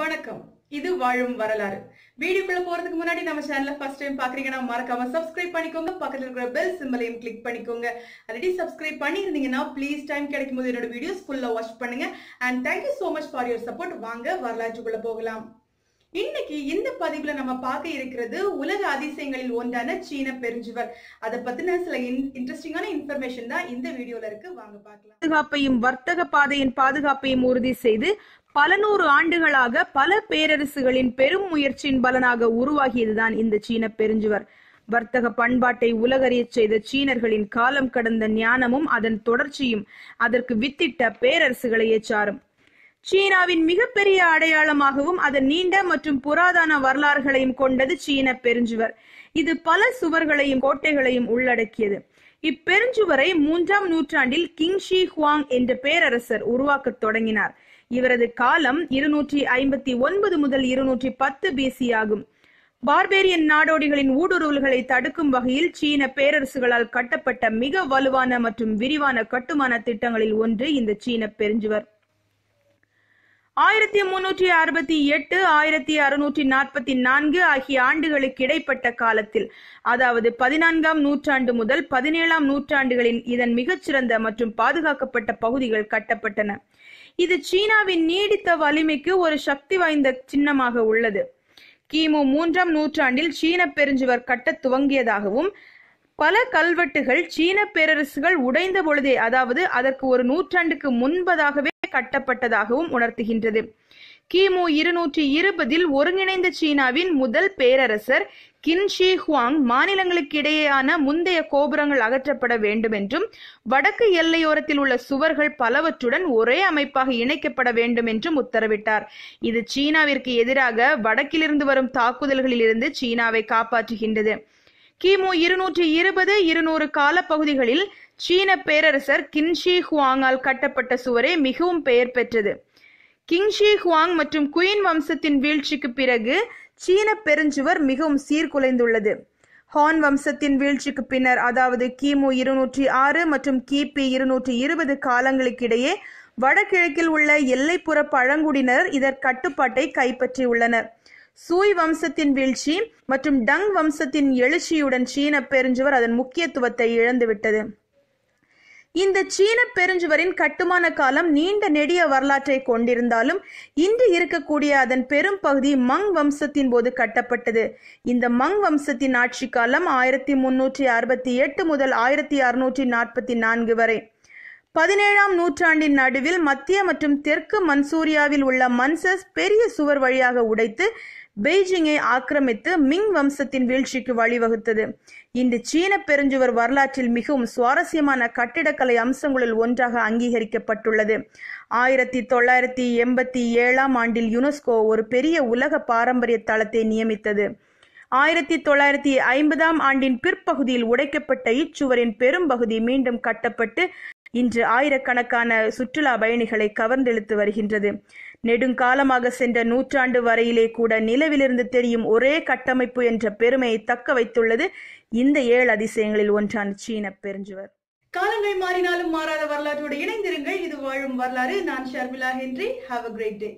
வணக்கம் இது வாழும் வரலாறு வீடியோக்குள்ள போறதுக்கு முன்னாடி நம்ம சேனல ஃபர்ஸ்ட் டைம் பாக்குறீங்கன்னா மறக்காம சப்ஸ்கிரைப் பண்ணிக்கோங்க பக்கத்துல இருக்கிற பெல் சிம்பலையும் கிளிக் பண்ணிக்கோங்க ஆல்ரெடி சப்ஸ்கிரைப் பண்ணிருந்தீங்கன்னா ப்ளீஸ் டைம் கிடைக்கும் போது என்னோட வீடியோஸ் ஃபுல்லா வாட்ச் பண்ணுங்க and thank you so much for your support வாங்க வரலாற்றுக்குள்ள போகலாம் இன்னைக்கு இந்த பதிவுல நம்ம பார்க்க இருக்கிறது உலக அதிசயங்களில் ஒன்றான சீன பெருஞ்சுவர் அதை பத்தின சில இன்ட்ரெஸ்டிங்கான இன்ஃபர்மேஷன் தான் இந்த வீடியோல இருக்கு வாங்க பார்க்கலாம் பாதுகாப்பையும் வர்த்தக பாதையின் பாதுகாப்பையும் உறுதி செய்து பல நூறு ஆண்டுகளாக பல பேரரசுகளின் பெரும் முயற்சியின் பலனாக உருவாகியதுதான் இந்த சீன பெருஞ்சுவர் வர்த்தக பண்பாட்டை உலகறிய செய்த சீனர்களின் காலம் கடந்த ஞானமும் அதன் தொடர்ச்சியும் அதற்கு வித்திட்ட பேரரசுகளையே சாரும் சீனாவின் மிகப்பெரிய அடையாளமாகவும் அதன் நீண்ட மற்றும் புராதன வரலாறுகளையும் கொண்டது சீன பெருஞ்சுவர் இது பல சுவர்களையும் கோட்டைகளையும் உள்ளடக்கியது இப்பெருஞ்சுவரை மூன்றாம் நூற்றாண்டில் கிங் ஷி ஹுவாங் என்ற பேரரசர் உருவாக்க தொடங்கினார் இவரது காலம் இருநூற்றி ஐம்பத்தி ஒன்பது முதல் இருநூற்றி பத்து பிசி ஆகும் பார்பேரியன் நாடோடிகளின் ஊடுருவல்களை தடுக்கும் வகையில் சீன பேரரசுகளால் கட்டப்பட்ட மிக வலுவான மற்றும் விரிவான கட்டுமான திட்டங்களில் ஒன்று இந்த சீன பெருஞ்சுவர் ஆயிரத்தி முன்னூற்றி அறுபத்தி எட்டு ஆயிரத்தி அறுநூற்றி நாற்பத்தி நான்கு ஆகிய ஆண்டுகளுக்கு இடைப்பட்ட காலத்தில் அதாவது பதினான்காம் நூற்றாண்டு முதல் பதினேழாம் நூற்றாண்டுகளின் இதன் மிகச்சிறந்த மற்றும் பாதுகாக்கப்பட்ட பகுதிகள் கட்டப்பட்டன இது சீனாவின் நீடித்த வலிமைக்கு ஒரு சக்தி வாய்ந்த சின்னமாக உள்ளது கிமு மூன்றாம் நூற்றாண்டில் சீன பெருஞ்சுவர் கட்டத் துவங்கியதாகவும் பல கல்வெட்டுகள் சீன பேரரசுகள் உடைந்த பொழுதே அதாவது அதற்கு ஒரு நூற்றாண்டுக்கு முன்பதாகவே கட்டப்பட்டதாகவும் உணர்த்துகின்றது கிமு இருநூற்றி இருபதில் ஒருங்கிணைந்த சீனாவின் முதல் பேரரசர் கின் ஷி ஹுவாங் இடையேயான முந்தைய கோபுரங்கள் அகற்றப்பட வேண்டும் என்றும் வடக்கு எல்லையோரத்தில் உள்ள சுவர்கள் பலவற்றுடன் ஒரே அமைப்பாக இணைக்கப்பட வேண்டும் என்றும் உத்தரவிட்டார் இது சீனாவிற்கு எதிராக வடக்கிலிருந்து வரும் இருந்து சீனாவை காப்பாற்றுகின்றது கிமு இருநூற்றி இருபது இருநூறு காலப்பகுதிகளில் சீன பேரரசர் கின்ஷி ஹுவாங்கால் கட்டப்பட்ட சுவரே மிகவும் பெயர் பெற்றது கிங்ஷி ஹுவாங் மற்றும் குயின் வம்சத்தின் வீழ்ச்சிக்கு பிறகு சீன பெருஞ்சுவர் மிகவும் சீர்குலைந்துள்ளது ஹான் வம்சத்தின் வீழ்ச்சிக்கு பின்னர் அதாவது கிமு இருநூற்றி ஆறு மற்றும் கிபி இருநூற்றி இருபது காலங்களுக்கிடையே வடகிழக்கில் உள்ள எல்லைப்புற பழங்குடியினர் இதற் கட்டுப்பாட்டை கைப்பற்றியுள்ளனர் சூய் வம்சத்தின் வீழ்ச்சி மற்றும் டங் வம்சத்தின் எழுச்சியுடன் சீன பெருஞ்சுவர் அதன் முக்கியத்துவத்தை இழந்துவிட்டது இந்த சீன பெருஞ்சுவரின் கட்டுமான காலம் நீண்ட நெடிய வரலாற்றை கொண்டிருந்தாலும் இன்று இருக்கக்கூடிய அதன் பெரும் பகுதி மங் வம்சத்தின் போது கட்டப்பட்டது இந்த மங் வம்சத்தின் ஆட்சி காலம் ஆயிரத்தி முன்னூற்றி அறுபத்தி எட்டு முதல் ஆயிரத்தி அறுநூற்றி நாற்பத்தி நான்கு வரை பதினேழாம் நூற்றாண்டின் நடுவில் மத்திய மற்றும் தெற்கு மன்சூரியாவில் உள்ள மன்சஸ் பெரிய சுவர் வழியாக உடைத்து பெய்ஜிங்கை ஆக்கிரமித்து மிங் வம்சத்தின் வீழ்ச்சிக்கு வழிவகுத்தது இன்று சீன பெருஞ்சுவர் வரலாற்றில் மிகவும் சுவாரஸ்யமான கட்டிடக்கலை அம்சங்களில் ஒன்றாக அங்கீகரிக்கப்பட்டுள்ளது ஆயிரத்தி தொள்ளாயிரத்தி எண்பத்தி ஏழாம் ஆண்டில் யுனெஸ்கோ ஒரு பெரிய உலக பாரம்பரிய தளத்தை நியமித்தது ஆயிரத்தி தொள்ளாயிரத்தி ஐம்பதாம் ஆண்டின் பிற்பகுதியில் உடைக்கப்பட்ட இச்சுவரின் பெரும்பகுதி மீண்டும் கட்டப்பட்டு இன்று ஆயிரக்கணக்கான சுற்றுலா பயணிகளை கவர்ந்தெழுத்து வருகின்றது நெடுங்காலமாக சென்ற நூற்றாண்டு வரையிலே கூட நிலவிலிருந்து தெரியும் ஒரே கட்டமைப்பு என்ற பெருமையை தக்க வைத்துள்ளது இந்த ஏழு அதிசயங்களில் ஒன்றான சீன பெருஞ்சுவர் காலங்கள் மாறினாலும் மாறாத வரலாற்றோடு இணைந்திருங்கள் இது வாழும் வரலாறு நான் Sharmila Henry have a great day